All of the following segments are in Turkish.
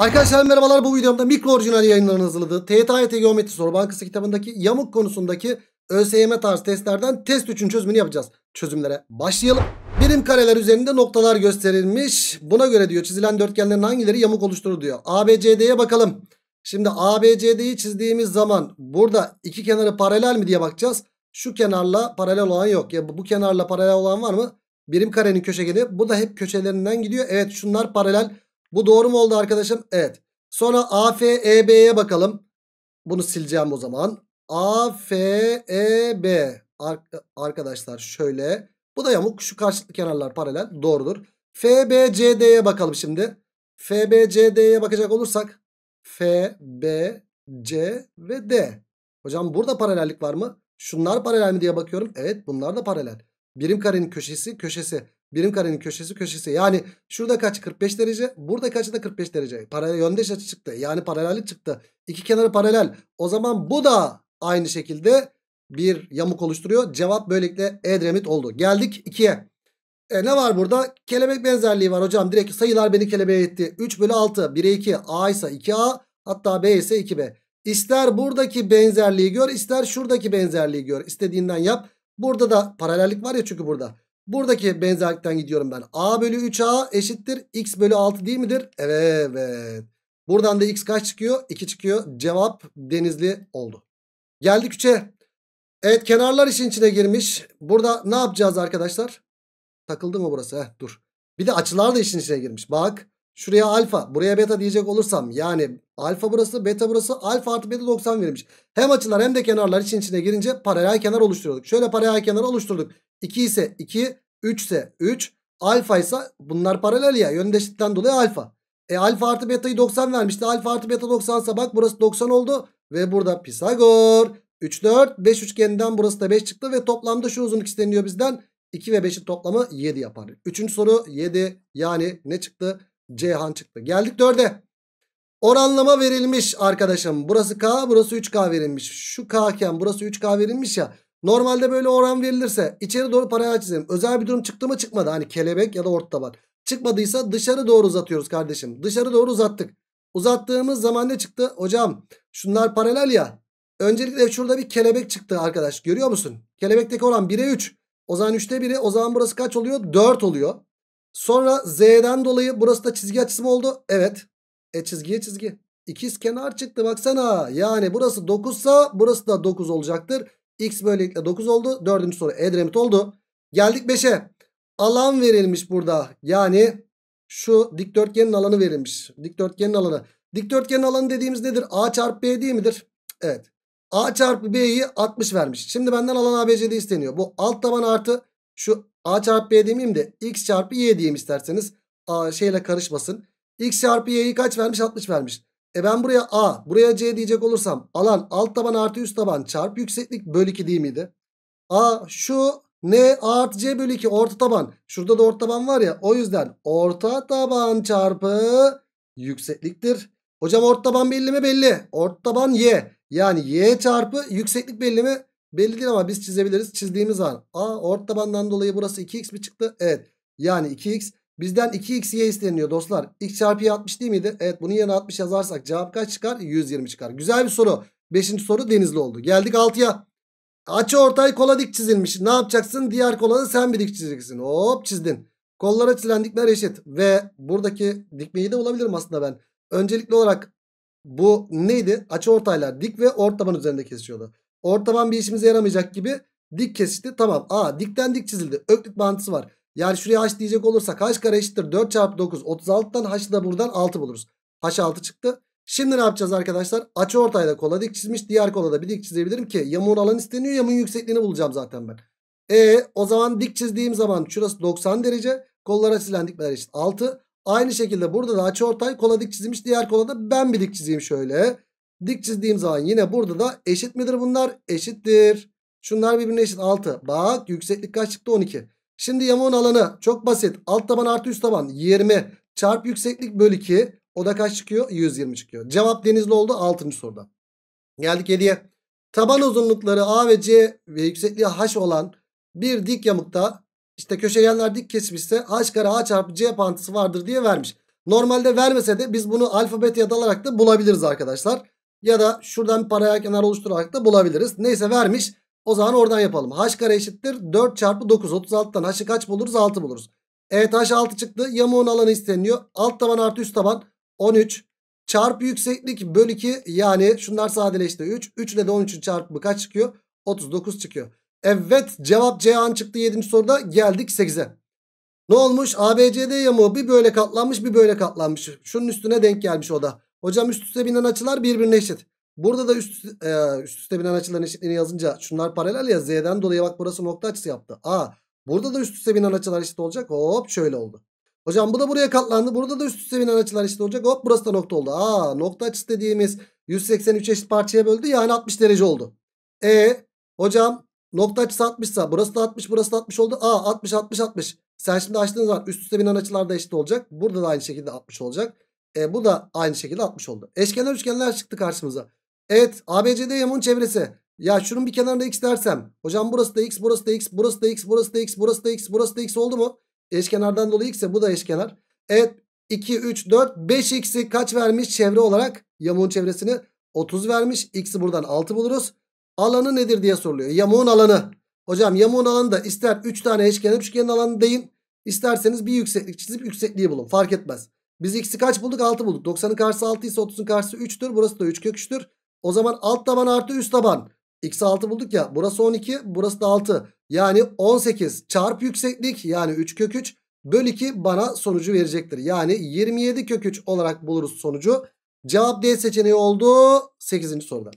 Arkadaşlar merhabalar bu videomda mikro orijinal yayınların hazırladığı TYT Geometri Soru Bankası kitabındaki yamuk konusundaki ÖSYM tarz testlerden test 3'ün çözümünü yapacağız. Çözümlere başlayalım. Birim kareler üzerinde noktalar gösterilmiş. Buna göre diyor çizilen dörtgenlerin hangileri yamuk oluşturur diyor. ABCD'ye bakalım. Şimdi ABCD'yi çizdiğimiz zaman burada iki kenarı paralel mi diye bakacağız. Şu kenarla paralel olan yok. Ya bu kenarla paralel olan var mı? Birim karenin köşegeni. Bu da hep köşelerinden gidiyor. Evet şunlar paralel. Bu doğru mu oldu arkadaşım? Evet. Sonra AFEB'ye bakalım. Bunu sileceğim o zaman. AFEB Ar arkadaşlar şöyle. Bu da yamuk. Şu karşılıklı kenarlar paralel. Doğrudur. FBCD'ye bakalım şimdi. FBCD'ye bakacak olursak F, B, C ve D. Hocam burada paralellik var mı? Şunlar paralel mi diye bakıyorum. Evet bunlar da paralel. Birim karenin köşesi köşesi. Birim karenin köşesi köşesi. Yani şurada kaç 45 derece. Burada kaç da 45 derece. Paralel yöndeş açı çıktı. Yani paralellik çıktı. İki kenarı paralel. O zaman bu da aynı şekilde bir yamuk oluşturuyor. Cevap böylelikle Edremit oldu. Geldik 2'ye. E ne var burada? Kelebek benzerliği var hocam. Direkt sayılar beni kelebeğe etti. 3 bölü 6. 1'e 2. A ise 2A. Hatta B ise 2B. İster buradaki benzerliği gör. ister şuradaki benzerliği gör. İstediğinden yap. Burada da paralellik var ya çünkü burada. Buradaki benzerlikten gidiyorum ben. A bölü 3A eşittir. X bölü 6 değil midir? Evet. Buradan da X kaç çıkıyor? 2 çıkıyor. Cevap denizli oldu. Geldik 3'e. Evet kenarlar işin içine girmiş. Burada ne yapacağız arkadaşlar? Takıldı mı burası? Heh, dur. Bir de açılar da işin içine girmiş. Bak şuraya alfa buraya beta diyecek olursam yani alfa burası beta burası alfa artı beta 90 verilmiş. Hem açılar hem de kenarlar işin içine girince paralel kenar oluşturduk. Şöyle paralel kenar oluşturduk. 2 ise 2. 3 ise 3. Alfa ise bunlar paralel ya. Yöndeşlikten dolayı alfa. E alfa artı beta'yı 90 vermişti. Alfa artı beta 90 ise bak burası 90 oldu. Ve burada Pisagor. 3, 4, 5 üçgeninden burası da 5 çıktı. Ve toplamda şu uzunluk isteniyor bizden. 2 ve 5'in toplamı 7 yapar. Üçüncü soru 7. Yani ne çıktı? Ceyhan çıktı. Geldik 4'e. Oranlama verilmiş arkadaşım. Burası K, burası 3K verilmiş. Şu kken burası 3K verilmiş ya. Normalde böyle oran verilirse içeri doğru paralel çizelim. Özel bir durum çıktı mı çıkmadı. Hani kelebek ya da orta var. Çıkmadıysa dışarı doğru uzatıyoruz kardeşim. Dışarı doğru uzattık. Uzattığımız zaman ne çıktı? Hocam şunlar paralel ya. Öncelikle şurada bir kelebek çıktı arkadaş. Görüyor musun? Kelebekteki oran 1'e 3. O zaman 3'te 1'i. O zaman burası kaç oluyor? 4 oluyor. Sonra Z'den dolayı burası da çizgi açısı mı oldu? Evet. E çizgiye çizgi. İkiz kenar çıktı baksana. Yani burası 9 burası da 9 olacaktır. X böylelikle 9 oldu. Dördüncü soru Edremit oldu. Geldik 5'e. Alan verilmiş burada. Yani şu dikdörtgenin alanı verilmiş. Dikdörtgenin alanı. Dikdörtgenin alanı dediğimiz nedir? A çarpı B değil midir? Evet. A çarpı B'yi 60 vermiş. Şimdi benden alan ABCD isteniyor. Bu alt taban artı şu A çarpı B demeyeyim de X çarpı Y diyeyim isterseniz. A şeyle karışmasın. X çarpı Y'yi kaç vermiş? 60 vermiş. E ben buraya A, buraya C diyecek olursam alan alt taban artı üst taban çarp yükseklik bölü 2 değil miydi? A şu ne A artı C bölü 2 orta taban. Şurada da orta taban var ya o yüzden orta taban çarpı yüksekliktir. Hocam orta taban belli mi? Belli. Orta taban Y. Yani Y çarpı yükseklik belli mi? Belli değil ama biz çizebiliriz. Çizdiğimiz var. A orta tabandan dolayı burası 2x mi çıktı? Evet. Yani 2x Bizden 2xy isteniyor dostlar. x çarpı 60 değil miydi? Evet bunun yerine 60 yazarsak cevap kaç çıkar? 120 çıkar. Güzel bir soru. Beşinci soru denizli oldu. Geldik 6'ya. Açı ortay kola dik çizilmiş. Ne yapacaksın? Diğer kolada sen bir dik çizeceksin. Hop çizdin. Kollara çizilen dikmeler eşit. Ve buradaki dikmeyi de olabilirim aslında ben. Öncelikli olarak bu neydi? Açı ortaylar dik ve ort taban üzerinde kesiyordu. Ort taban bir işimize yaramayacak gibi dik kesişti. Tamam. Aa dikten dik çizildi. Öklük mantısı var. Yani şuraya h diyecek olursak h kare eşittir 4 çarpı 9 36'dan h'ı da buradan 6 buluruz. h 6 çıktı. Şimdi ne yapacağız arkadaşlar? Açı ortayda kola dik çizmiş. Diğer kola da bir dik çizebilirim ki yamuğun alanı isteniyor. Yamuğun yüksekliğini bulacağım zaten ben. E o zaman dik çizdiğim zaman şurası 90 derece. Kollar açılan dikmeler eşit 6. Aynı şekilde burada da açı ortay kola dik çizmiş Diğer kola da ben bir dik çizeyim şöyle. Dik çizdiğim zaman yine burada da eşit midir bunlar? Eşittir. Şunlar birbirine eşit 6. Bak yükseklik kaç çıktı? 12. Şimdi yamuğun alanı çok basit. Alt taban artı üst taban 20 çarp yükseklik bölü 2. O da kaç çıkıyor? 120 çıkıyor. Cevap denizli oldu 6. soruda. Geldik 7'ye. Taban uzunlukları A ve C ve yüksekliği H olan bir dik yamukta işte köşegenler dik kesmişse H kare A çarpı C pantısı vardır diye vermiş. Normalde vermese de biz bunu alfabet ya dalarak da bulabiliriz arkadaşlar. Ya da şuradan paraya kenar oluşturarak da bulabiliriz. Neyse vermiş. O zaman oradan yapalım. H kare eşittir 4 çarpı 9. 36'dan h'ı kaç buluruz? 6 buluruz. Evet h 6 çıktı. Yamuğun alanı isteniyor. Alt taban artı üst taban 13. Çarpı yükseklik bölü 2 yani şunlar sadeleşti 3. 3 ile de 13'ün çarpımı kaç çıkıyor? 39 çıkıyor. Evet cevap C an çıktı 7. soruda geldik 8'e. Ne olmuş? ABCD yamuğu bir böyle katlanmış bir böyle katlanmış. Şunun üstüne denk gelmiş o da. Hocam üst üste binen açılar birbirine eşit. Burada da üst, e, üst üste binen açıların eşitliğini yazınca şunlar paralel ya z'den dolayı bak burası nokta açısı yaptı. A burada da üst üste binen açılar eşit olacak hop şöyle oldu. Hocam bu da buraya katlandı burada da üst üste binen açılar eşit olacak hop burası da nokta oldu. A nokta açısı dediğimiz 183 eşit parçaya böldü yani 60 derece oldu. E hocam nokta açısı 60 sa burası da 60 burası da 60 oldu. A 60 60 60. Sen şimdi açtığın zaman üst üste binen açılar da eşit olacak. Burada da aynı şekilde 60 olacak. E, bu da aynı şekilde 60 oldu. Eşkenar üçgenler çıktı karşımıza. Evet ABCD yamuğun çevresi. Ya şunun bir kenarına x dersem. Hocam burası da x, burası da x, burası da x, burası da x, burası da x, burası da x oldu mu? Eşkenardan dolayı X ise bu da eşkenar. Evet 2, 3, 4, 5x'i kaç vermiş çevre olarak? Yamuğun çevresini 30 vermiş. X'i buradan 6 buluruz. Alanı nedir diye soruluyor. Yamuğun alanı. Hocam yamuğun alanı da ister 3 tane eşkenar üçgenin alanı deyin. İsterseniz bir yükseklik çizip yüksekliği bulun. Fark etmez. Biz x'i kaç bulduk? 6 bulduk. 90'ın karşısı 6 ise 30'un karşısı 3'tür. Burası da 3 kök o zaman alt taban artı üst taban. X 6 bulduk ya. Burası 12. Burası da 6. Yani 18 çarp yükseklik yani 3 kök 3 böl 2 bana sonucu verecektir. Yani 27 kök 3 olarak buluruz sonucu. Cevap D seçeneği oldu 8. soruda.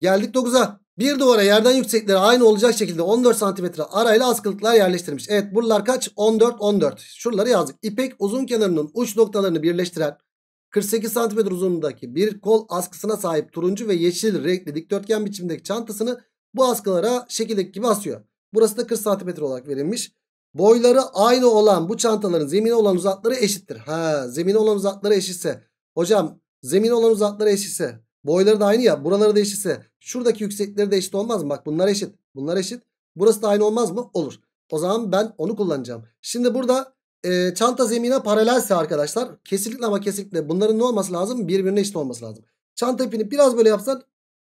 Geldik 9'a. Bir duvara yerden yüksekleri aynı olacak şekilde 14 cm arayla askılıklar yerleştirmiş. Evet buralar kaç? 14, 14. Şuraları yazdık. İpek uzun kenarının uç noktalarını birleştiren 48 cm uzunluğundaki bir kol askısına sahip turuncu ve yeşil renkli dikdörtgen biçimindeki çantasını bu askılara şekildeki gibi asıyor. Burası da 40 cm olarak verilmiş. Boyları aynı olan bu çantaların zemine olan uzakları eşittir. Ha, zemine olan uzakları eşitse. Hocam zemine olan uzakları eşitse. Boyları da aynı ya. Buraları da eşitse. Şuradaki yüksekleri de eşit olmaz mı? Bak bunlar eşit. Bunlar eşit. Burası da aynı olmaz mı? Olur. O zaman ben onu kullanacağım. Şimdi burada e, çanta zemine paralelse arkadaşlar kesinlikle ama kesinlikle bunların ne olması lazım? Birbirine eşit olması lazım. Çanta ipini biraz böyle yapsan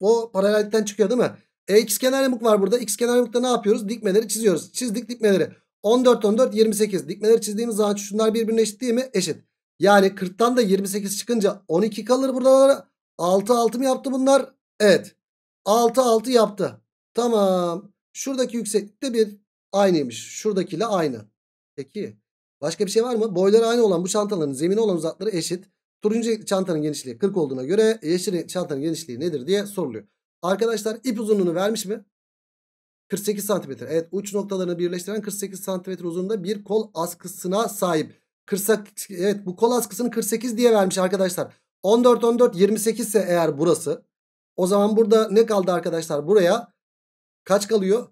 o paralellikten çıkıyor değil mi? E, x kenar yamuk var burada. X kenar yamukta ne yapıyoruz? Dikmeleri çiziyoruz. Çizdik dikmeleri. 14, 14, 28. Dikmeleri çizdiğimiz zaman şunlar birbirine eşit değil mi? Eşit. Yani 40'tan da 28 çıkınca 12 kalır buralara. 6, 6 mı yaptı bunlar? Evet. 6, 6 yaptı. Tamam. Şuradaki yükseklikte bir aynıymış. Şuradakiyle aynı. Peki. Başka bir şey var mı? Boyları aynı olan bu çantaların zemini olan uzakları eşit. Turuncu çantanın genişliği 40 olduğuna göre yeşil çantanın genişliği nedir diye soruluyor. Arkadaşlar ip uzunluğunu vermiş mi? 48 santimetre. Evet uç noktalarını birleştiren 48 santimetre uzunluğunda bir kol askısına sahip. 48, evet bu kol askısını 48 diye vermiş arkadaşlar. 14 14 28 ise eğer burası. O zaman burada ne kaldı arkadaşlar? Buraya kaç kalıyor?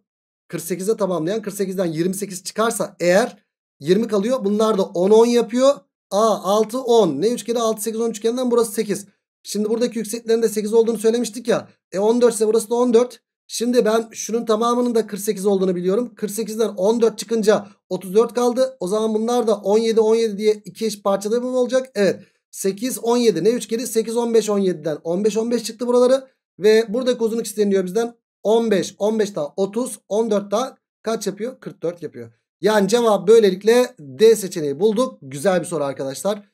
48'e tamamlayan 48'den 28 çıkarsa eğer 20 kalıyor. Bunlar da 10 10 yapıyor. A 6 10. Ne üçgeni 6 8 10 üçgeninden burası 8. Şimdi buradaki yükseklerin de 8 olduğunu söylemiştik ya. E 14 ise burası da 14. Şimdi ben şunun tamamının da 48 olduğunu biliyorum. 48'den 14 çıkınca 34 kaldı. O zaman bunlar da 17 17 diye iki eş parçada mı olacak? Evet. 8 17 ne üçgeni? 8 15 17'den 15 15 çıktı buraları. Ve buradaki uzunluk isteniyor bizden 15 15 daha 30 14 daha kaç yapıyor? 44 yapıyor. Yani cevap böylelikle D seçeneği bulduk. Güzel bir soru arkadaşlar.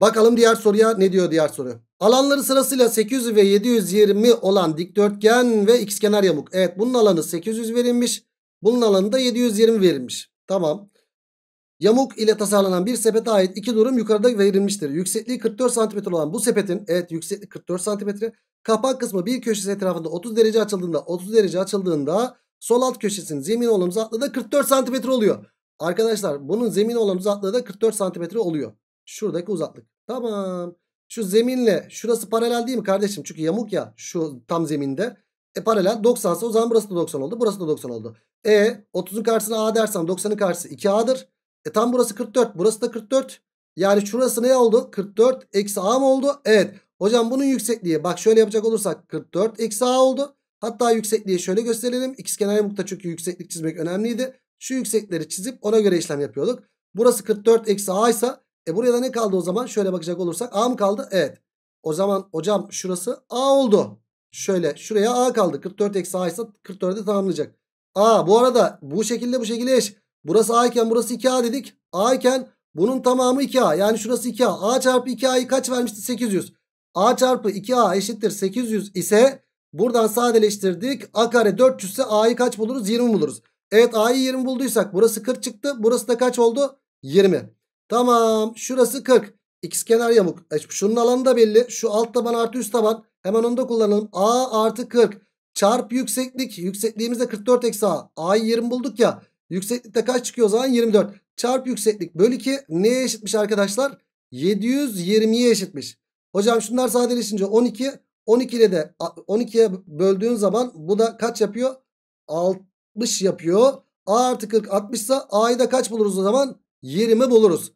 Bakalım diğer soruya ne diyor diğer soru. Alanları sırasıyla 800 ve 720 olan dikdörtgen ve xkenar yamuk. Evet bunun alanı 800 verilmiş. Bunun alanı da 720 verilmiş. Tamam. Yamuk ile tasarlanan bir sepete ait iki durum yukarıda verilmiştir. Yüksekliği 44 cm olan bu sepetin evet yüksekliği 44 cm. Kapak kısmı bir köşesi etrafında 30 derece açıldığında 30 derece açıldığında Sol alt köşesinin zemin olan uzaklığı da 44 santimetre oluyor. Arkadaşlar bunun zemin olan uzaklığı da 44 santimetre oluyor. Şuradaki uzaklık. Tamam. Şu zeminle şurası paralel değil mi kardeşim? Çünkü yamuk ya şu tam zeminde. E paralel 90 ise o zaman burası da 90 oldu. Burası da 90 oldu. E 30'un karşısına A dersem 90'ın karşısı 2A'dır. E tam burası 44. Burası da 44. Yani şurası ne oldu? 44 eksi A mı oldu? Evet. Hocam bunun yüksekliği bak şöyle yapacak olursak 44 eksi A oldu. Hatta yüksekliği şöyle gösterelim. İkizkenar yamukta çünkü yükseklik çizmek önemliydi. Şu yüksekleri çizip ona göre işlem yapıyorduk. Burası 44 eksi a ise e buraya da ne kaldı o zaman? Şöyle bakacak olursak a mı kaldı? Evet. O zaman hocam şurası a oldu. Şöyle şuraya a kaldı. 44 eksi a ise 44'ü tamamlayacak. A bu arada bu şekilde bu şekilde eş. Burası a iken burası 2a dedik. A iken bunun tamamı 2a. Yani şurası 2a. A çarpı 2a'yı kaç vermişti? 800. A çarpı 2a eşittir 800 ise Buradan sadeleştirdik. A kare 400 ise A'yı kaç buluruz? 20 buluruz. Evet A'yı 20 bulduysak burası 40 çıktı. Burası da kaç oldu? 20. Tamam şurası 40. X kenar yamuk. E, şunun alanı da belli. Şu alt taban artı üst taban. Hemen onu da kullanalım. A artı 40. Çarp yükseklik. Yüksekliğimizde 44 eksi A. A'yı 20 bulduk ya. Yükseklikte kaç çıkıyor o zaman? 24. Çarp yükseklik bölü 2 neye eşitmiş arkadaşlar? 720'ye eşitmiş. Hocam şunlar sadeleşince 12. 12 ile de 12'ye böldüğün zaman bu da kaç yapıyor? 60 yapıyor. A artı 40 60 ise A'yı da kaç buluruz o zaman? 20 buluruz.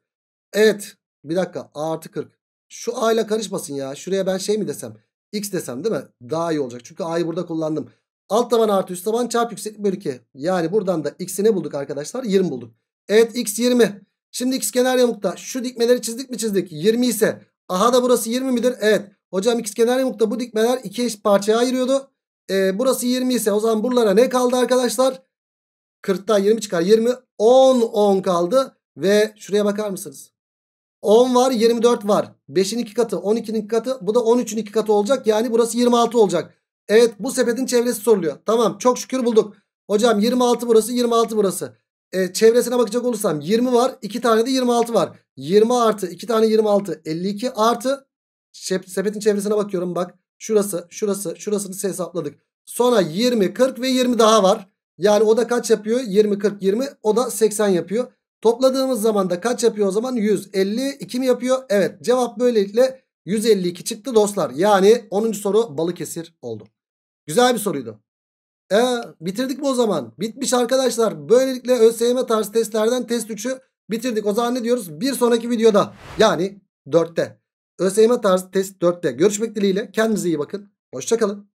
Evet. Bir dakika. A artı 40. Şu A ile karışmasın ya. Şuraya ben şey mi desem? X desem değil mi? Daha iyi olacak. Çünkü A'yı burada kullandım. Alt taban artı üst taban çarp yükseklik bölü 2. Yani buradan da X'i ne bulduk arkadaşlar? 20 bulduk. Evet X 20. Şimdi X kenar yamukta şu dikmeleri çizdik mi çizdik? 20 ise aha da burası 20 midir? Evet. Hocam ikizkenar yamukta bu dikmeler iki eş parçaya ayırıyordu. E, burası 20 ise o zaman buralara ne kaldı arkadaşlar? 40'tan 20 çıkar. 20 10 10 kaldı ve şuraya bakar mısınız? 10 var 24 var. 5'in 2 katı 12'nin 2 katı bu da 13'ün 2 katı olacak. Yani burası 26 olacak. Evet bu sepetin çevresi soruluyor. Tamam çok şükür bulduk. Hocam 26 burası 26 burası. E, çevresine bakacak olursam 20 var 2 tane de 26 var. 20 artı 2 tane 26 52 artı Sepetin çevresine bakıyorum bak. Şurası, şurası, şurasını hesapladık. Sonra 20, 40 ve 20 daha var. Yani o da kaç yapıyor? 20, 40, 20. O da 80 yapıyor. Topladığımız zaman da kaç yapıyor o zaman? 152 mi yapıyor? Evet cevap böylelikle 152 çıktı dostlar. Yani 10. soru Balıkesir oldu. Güzel bir soruydu. E, bitirdik mi o zaman? Bitmiş arkadaşlar. Böylelikle ÖSYM tarzı testlerden test 3'ü bitirdik. O zaman ne diyoruz? Bir sonraki videoda yani 4'te ÖSYM tarzı test 4'te görüşmek dileğiyle. Kendinize iyi bakın. Hoşçakalın.